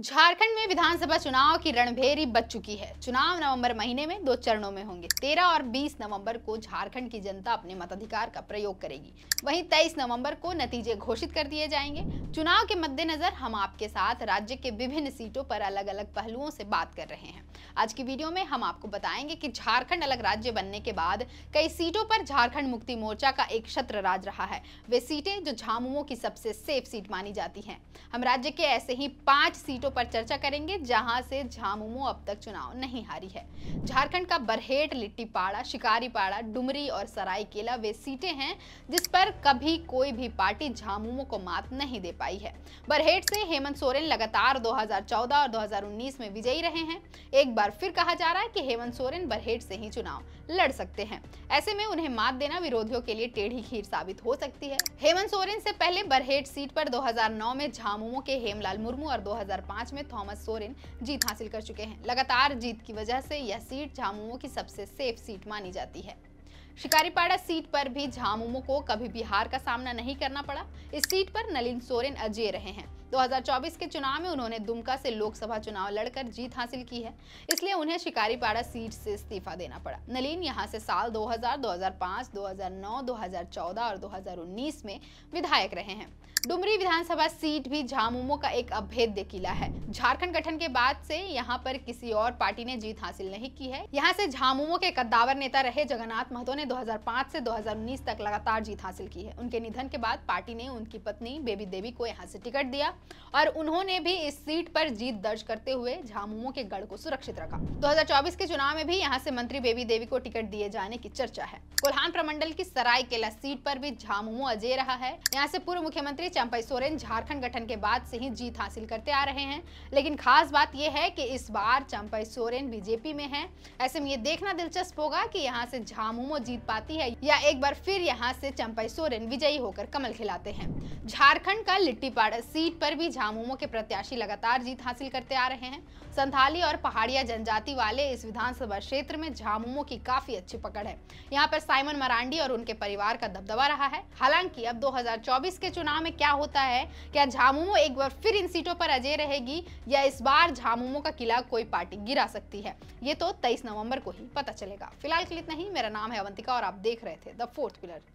झारखंड में विधानसभा चुनाव की रणभेरी बच चुकी है चुनाव नवंबर महीने में दो चरणों में होंगे 13 और 20 नवंबर को झारखंड की जनता अपने मताधिकार का प्रयोग करेगी वहीं 23 नवंबर को नतीजे घोषित कर दिए जाएंगे चुनाव के मद्देनजर हम आपके साथ राज्य के विभिन्न सीटों पर अलग अलग पहलुओं से बात कर रहे हैं आज की वीडियो में हम आपको बताएंगे की झारखण्ड अलग राज्य बनने के बाद कई सीटों पर झारखण्ड मुक्ति मोर्चा का एक छत्र राज रहा है वे सीटें जो झामुओं की सबसे सेफ सीट मानी जाती है हम राज्य के ऐसे ही पांच सीट सीटों पर चर्चा करेंगे जहां से झामुमो अब तक चुनाव नहीं हारी है झारखंड का बरहेट लिट्टीपाड़ा शिकारीपाड़ा डुमरी और सरायकेला वे सीटें हैं जिस पर कभी कोई भी पार्टी झामुमो को मात नहीं दे पाई है बरहेट से हेमंत सोरेन लगातार 2014 और 2019 में विजयी रहे हैं एक बार फिर कहा जा रहा है कि हेमंत सोरेन बरहेट से ही चुनाव लड़ सकते हैं ऐसे में उन्हें मात देना विरोधियों के लिए टेढ़ी खीर साबित हो सकती है हेमंत सोरेन से पहले बरहेट सीट पर 2009 में झामुमो के हेमलाल मुर्मू और 2005 में थॉमस सोरेन जीत हासिल कर चुके हैं लगातार जीत की वजह से यह सीट झामुमो की सबसे सेफ सीट मानी जाती है शिकारीपाड़ा सीट पर भी झामुमो को कभी बिहार का सामना नहीं करना पड़ा इस सीट पर नलिन सोरेन अजय रहे हैं 2024 के चुनाव में उन्होंने दुमका से लोकसभा चुनाव लड़कर जीत हासिल की है इसलिए उन्हें शिकारीपाड़ा सीट से इस्तीफा देना पड़ा नलिन यहां से साल 2000, 2005, 2009, 2014 और 2019 में विधायक रहे हैं डुमरी विधानसभा सीट भी झामुमो का एक अभेद्य किला है झारखंड गठन के बाद से यहाँ पर किसी और पार्टी ने जीत हासिल नहीं की है यहाँ से झामुमो के कद्दावर नेता रहे जगन्नाथ महतो ने ने 2005 से 2019 तक लगातार जीत हासिल की है उनके निधन के बाद पार्टी ने उनकी पत्नी बेबी देवी को यहाँ से टिकट दिया और उन्होंने भी इस सीट पर जीत दर्ज करते हुए झामुमो के गढ़ को सुरक्षित रखा 2024 के चुनाव में भी यहाँ से मंत्री बेबी देवी को टिकट दिए जाने की चर्चा है कोल्हान प्रमंडल की सरायकेला सीट पर भी झामुमो अजय रहा है यहाँ से पूर्व मुख्यमंत्री चंपाई सोरेन झारखंड गठन के बाद से ही जीत हासिल करते आ रहे हैं लेकिन खास बात यह है कि इस बार चंपाई सोरेन बीजेपी में है ऐसे में ये देखना दिलचस्प होगा की यहाँ से झामुमो जीत जीत पाती है या एक बार फिर यहाँ से चंपई सोरेन विजयी होकर कमल खिलाते हैं झारखंड का लिट्टीपाड़ा सीट पर भी झामुमो के प्रत्याशी लगातार जीत हासिल करते आ रहे हैं संथाली और पहाड़िया जनजाति वाले इस विधानसभा क्षेत्र में झामुमो की काफी अच्छी पकड़ है यहाँ पर साइमन मरांडी और उनके परिवार का दबदबा रहा है हालांकि अब दो के चुनाव में क्या होता है क्या झामुमो एक बार फिर इन सीटों पर अजय रहेगी या इस बार झामुमो का किला कोई पार्टी गिरा सकती है ये तो तेईस नवम्बर को ही पता चलेगा फिलहाल के लिए इतना ही मेरा नाम है अवंतिका कार्तिका और आप देख रहे थे द फोर्थ पिलर